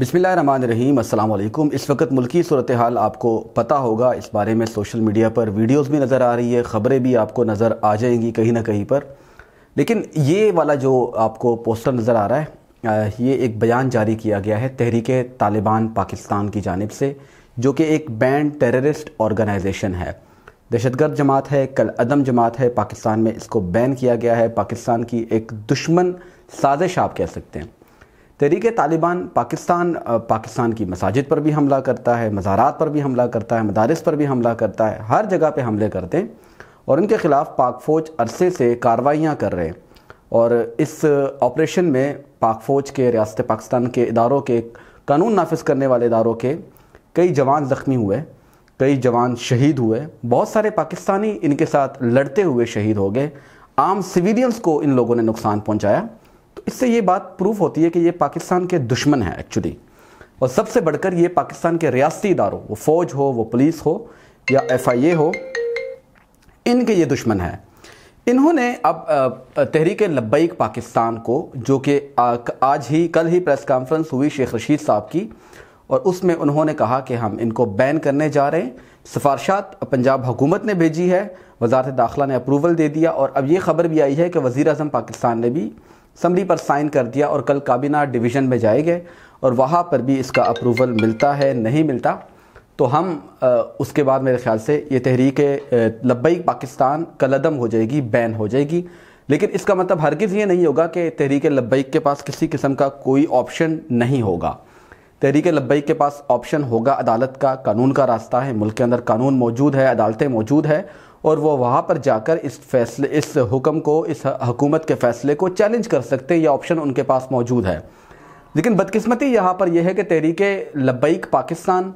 बिसमीम अल्लाम इस वक्त मुल्की सूरत हाल आपको पता होगा इस बारे में सोशल मीडिया पर वीडियोस भी नज़र आ रही है ख़बरें भी आपको नज़र आ जाएंगी कहीं ना कहीं पर लेकिन ये वाला जो आपको पोस्टर नज़र आ रहा है ये एक बयान जारी किया गया है तहरीक तालिबान पाकिस्तान की जानब से जो कि एक बैंड टेररिस्ट ऑर्गेनाइजेशन है दहशतगर्द जमात है कल अदम जमात है पाकिस्तान में इसको बैन किया गया है पाकिस्तान की एक दुश्मन साजिश आप कह सकते हैं तहरीक तालिबान पाकिस्तान पाकिस्तान की मसाजिद पर भी हमला करता है मज़ारात पर भी हमला करता है मदारस पर भी हमला करता है हर जगह पर हमले करते हैं और इनके ख़िलाफ़ पाक फ़ौज अरसे से कार्रवाइयाँ कर रहे हैं और इस ऑपरेशन में पाक फ़ौज के रियासत पाकिस्तान के इदारों के कानून नाफिज करने वाले इदारों के कई जवान ज़ख्मी हुए कई जवान शहीद हुए बहुत सारे पाकिस्तानी इनके साथ लड़ते हुए शहीद हो गए आम सिविलियंस को इन लोगों ने नुकसान पहुंचाया इससे ये बात प्रूफ होती है कि ये पाकिस्तान के दुश्मन हैं एक्चुअली और सबसे बढ़कर ये पाकिस्तान के रियासती इदारों वो फ़ौज हो वो पुलिस हो या एफ आई ए हो इनके ये दुश्मन हैं इन्होंने अब तहरीक लब्बैक पाकिस्तान को जो कि आज ही कल ही प्रेस कॉन्फ्रेंस हुई शेख रशीद साहब की और उसमें उन्होंने कहा कि हम इनको बैन करने जा रहे हैं सिफारशात पंजाब हुकूमत ने भेजी है वजारत दाखिला ने अप्रूवल दे दिया और अब ये खबर भी आई है कि वज़ी अजम पाकिस्तान ने भी समरी पर साइन कर दिया और कल काबीना डिवीज़न में जाएंगे और वहाँ पर भी इसका अप्रूवल मिलता है नहीं मिलता तो हम उसके बाद मेरे ख्याल से ये तहरीक लब्बई पाकिस्तान कलदम हो जाएगी बैन हो जाएगी लेकिन इसका मतलब हरगिज़ ये नहीं होगा कि तहरीक लबई के पास किसी किस्म का कोई ऑप्शन नहीं होगा तहरीक लबई के पास ऑप्शन होगा अदालत का कानून का रास्ता है मुल्क के अंदर कानून मौजूद है अदालतें मौजूद है और वो वहाँ पर जाकर इस फैसले इस हुक्म को इस हुकूमत के फैसले को चैलेंज कर सकते हैं ये ऑप्शन उनके पास मौजूद है लेकिन बदकिस्मती यहाँ पर यह है कि तहरीक लबैक पाकिस्तान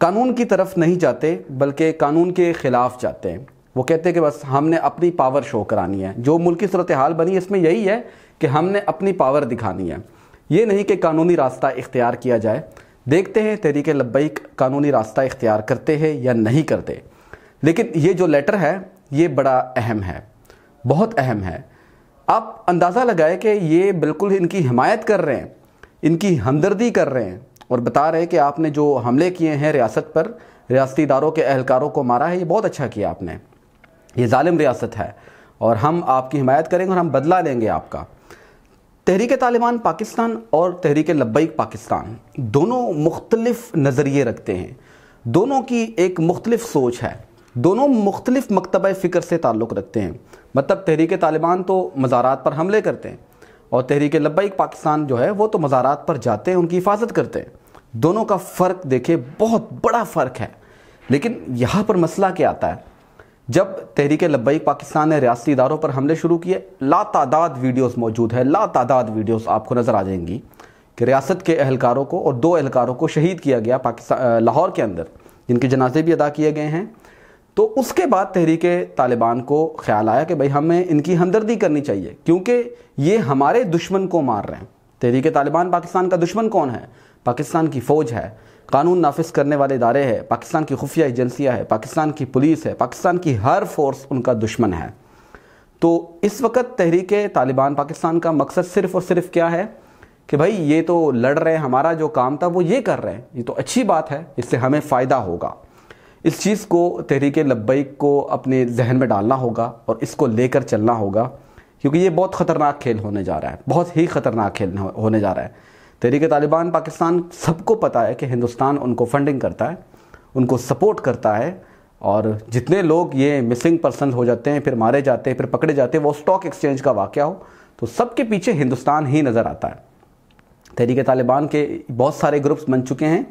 कानून की तरफ नहीं जाते बल्कि कानून के ख़िलाफ़ जाते हैं वो कहते हैं कि बस हमने अपनी पावर शो करानी है जो मुल्क की सूरत हाल बनी इसमें यही है कि हमने अपनी पावर दिखानी है ये नहीं कि कानूनी रास्ता इख्तियार किया जाए देखते हैं तहरीक लबैक कानूनी रास्ता इख्तियार करते हैं या नहीं करते लेकिन ये जो लेटर है ये बड़ा अहम है बहुत अहम है आप अंदाज़ा लगाए कि ये बिल्कुल इनकी हिमायत कर रहे हैं इनकी हमदर्दी कर रहे हैं और बता रहे हैं कि आपने जो हमले किए हैं रियासत पर रियासती इदारों के अहलकारों को मारा है ये बहुत अच्छा किया आपने ये ालिम रियासत है और हम आपकी हिमायत करेंगे और हम बदला लेंगे आपका तहरीक तालिबान पाकिस्तान और तहरीक लब्बई पाकिस्तान दोनों मुख्तलफ़ नज़रिए रखते हैं दोनों की एक मुख्तलिफ सोच है दोनों मुख्तलिफ मकतब फ़िक्र से ताल्लुक़ रखते हैं मतलब तहरीक तालिबान तो मज़ारात पर हमले करते हैं और तहरीक लब्बैक पाकिस्तान जो है वो तो मज़ारात पर जाते हैं उनकी हिफाजत करते हैं दोनों का फ़र्क देखे बहुत बड़ा फ़र्क है लेकिन यहाँ पर मसला क्या आता है जब तहरीक लब्बैक पाकिस्तान ने रियासी इदारों पर हमले शुरू किए ला तादाद वीडियोज़ मौजूद है ला तादाद वीडियोज़ आपको नज़र आ जाएंगी कि रियासत के अहलकारों को और दो अहलकारों को शहीद किया गया पाकिस्तान लाहौर के अंदर जिनके जनाजे भी अदा किए गए हैं तो उसके बाद तहरीक तालिबान को ख्याल आया कि भाई हमें इनकी हमदर्दी करनी चाहिए क्योंकि ये हमारे दुश्मन को मार रहे हैं तहरीक तालिबान पाकिस्तान का दुश्मन कौन है पाकिस्तान की फ़ौज है कानून नाफिज करने वाले इदारे हैं पाकिस्तान की खुफिया एजेंसियाँ हैं पाकिस्तान की पुलिस है पाकिस्तान की हर फोर्स उनका दुश्मन है तो इस वक्त तहरीक तालिबान पाकिस्तान का मकसद सिर्फ और सिर्फ क्या है कि भाई ये तो लड़ रहे हैं हमारा जो काम था वो ये कर रहे हैं ये तो अच्छी बात है इससे हमें फ़ायदा होगा इस चीज़ को तहरीक लब्बई को अपने जहन में डालना होगा और इसको लेकर चलना होगा क्योंकि ये बहुत ख़तरनाक खेल होने जा रहा है बहुत ही ख़तरनाक खेल होने जा रहा है तहरीक तालिबान पाकिस्तान सबको पता है कि हिंदुस्तान उनको फंडिंग करता है उनको सपोर्ट करता है और जितने लोग ये मिसिंग पर्सन हो जाते हैं फिर मारे जाते हैं फिर पकड़े जाते हैं वो स्टॉक एक्सचेंज का वाक़ हो तो सबके पीछे हिंदुस्तान ही नज़र आता है तहरीक तालिबान के बहुत सारे ग्रुप्स बन चुके हैं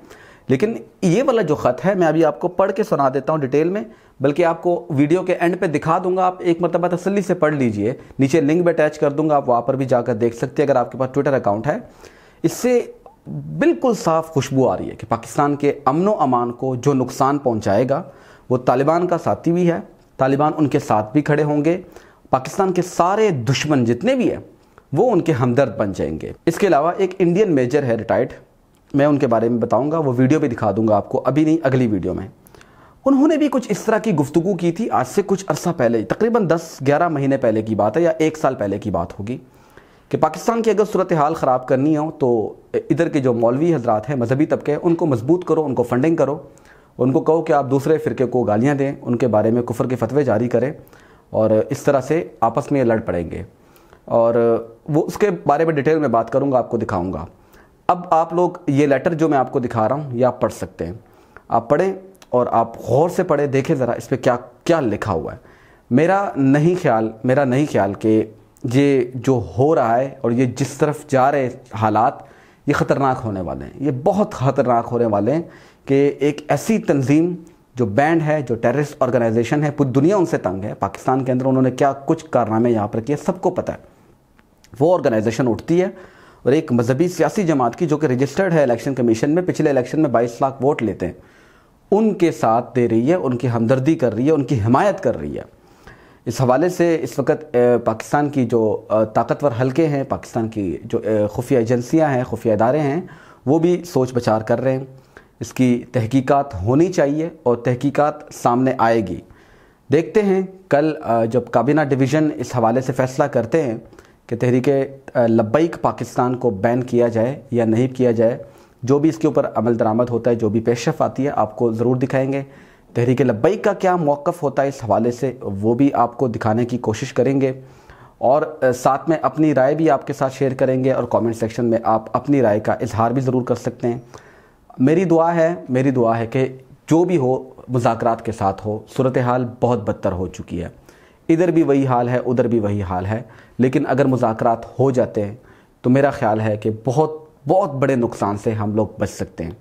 लेकिन ये वाला जो ख़त है मैं अभी आपको पढ़ के सुना देता हूँ डिटेल में बल्कि आपको वीडियो के एंड पे दिखा दूंगा आप एक मरतबा तसली से पढ़ लीजिए नीचे लिंक भी अटैच कर दूंगा आप वहाँ पर भी जाकर देख सकते हैं अगर आपके पास ट्विटर अकाउंट है इससे बिल्कुल साफ खुशबू आ रही है कि पाकिस्तान के अमनो अमान को जो नुकसान पहुँचाएगा वो तालिबान का साथी भी है तालिबान उनके साथ भी खड़े होंगे पाकिस्तान के सारे दुश्मन जितने भी हैं वो उनके हमदर्द बन जाएंगे इसके अलावा एक इंडियन मेजर है रिटायर्ड मैं उनके बारे में बताऊंगा वो वीडियो भी दिखा दूंगा आपको अभी नहीं अगली वीडियो में उन्होंने भी कुछ इस तरह की गुफ्तु की थी आज से कुछ अरसा पहले तकरीबन 10-11 महीने पहले की बात है या एक साल पहले की बात होगी कि पाकिस्तान की अगर सूरत हाल ख़राब करनी हो तो इधर के जो मौलवी हजरात हैं मजहबी तबके हैं उनको मजबूत करो उनको फंडिंग करो उनको कहो कि आप दूसरे फ़िरके को गालियाँ दें उनके बारे में कुफर के फतवे जारी करें और इस तरह से आपस में लड़ पड़ेंगे और वो उसके बारे में डिटेल में बात करूँगा आपको दिखाऊँगा अब आप लोग ये लेटर जो मैं आपको दिखा रहा हूँ ये आप पढ़ सकते हैं आप पढ़ें और आप गौर से पढ़ें देखें ज़रा इस पर क्या क्या लिखा हुआ है मेरा नहीं ख्याल मेरा नहीं ख्याल कि ये जो हो रहा है और ये जिस तरफ जा रहे हालात ये ख़तरनाक होने वाले हैं ये बहुत ख़तरनाक होने वाले हैं कि एक ऐसी तंजीम जो बैंड है जो टेररिस्ट ऑर्गेनाइजेशन है पूरी दुनिया उनसे तंग है पाकिस्तान के अंदर उन्होंने क्या कुछ कारनामे यहाँ पर किए सबको पता है वो ऑर्गेनाइजेशन उठती है और एक मजहबी सियासी जमात की जो कि रजिस्टर्ड है इलेक्शन कमीशन में पिछले इलेक्शन में बाईस लाख वोट लेते हैं उनके साथ दे रही है उनकी हमदर्दी कर रही है उनकी हिमायत कर रही है इस हवाले से इस वक्त पाकिस्तान की जो ताकतवर हलके हैं पाकिस्तान की जो खुफिया एजेंसियां हैं खुफिया इदारे हैं वो भी सोच बचार कर रहे हैं इसकी तहकीकात होनी चाहिए और तहकीकात सामने आएगी देखते हैं कल जब काबीना डिवीज़न इस हवाले से फ़ैसला करते हैं कि तहरीक लबैक पाकिस्तान को बैन किया जाए या नहीं किया जाए जो भी इसके ऊपर अमल दरामद होता है जो भी पेशरफ आती है आपको ज़रूर दिखाएंगे तहरीक लबैक का क्या मौक़ होता है इस हवाले से वो भी आपको दिखाने की कोशिश करेंगे और साथ में अपनी राय भी आपके साथ शेयर करेंगे और कमेंट सेक्शन में आप अपनी राय का इजहार भी ज़रूर कर सकते हैं मेरी दुआ है मेरी दुआ है कि जो भी हो मुजाकर के साथ हो सूरत हाल बहुत बदतर हो चुकी है इधर भी वही हाल है उधर भी वही हाल है लेकिन अगर मुजाकर हो जाते हैं तो मेरा ख्याल है कि बहुत बहुत बड़े नुकसान से हम लोग बच सकते हैं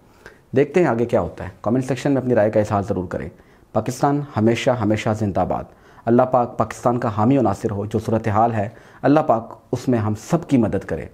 देखते हैं आगे क्या होता है कमेंट सेक्शन में अपनी राय का इजहार ज़रूर करें पाकिस्तान हमेशा हमेशा जिंदाबाद अल्लाह पाक पाकिस्तान का हामी नासिर हो जो सूरत हाल है अल्लाह पाक उसमें हम सब की मदद करें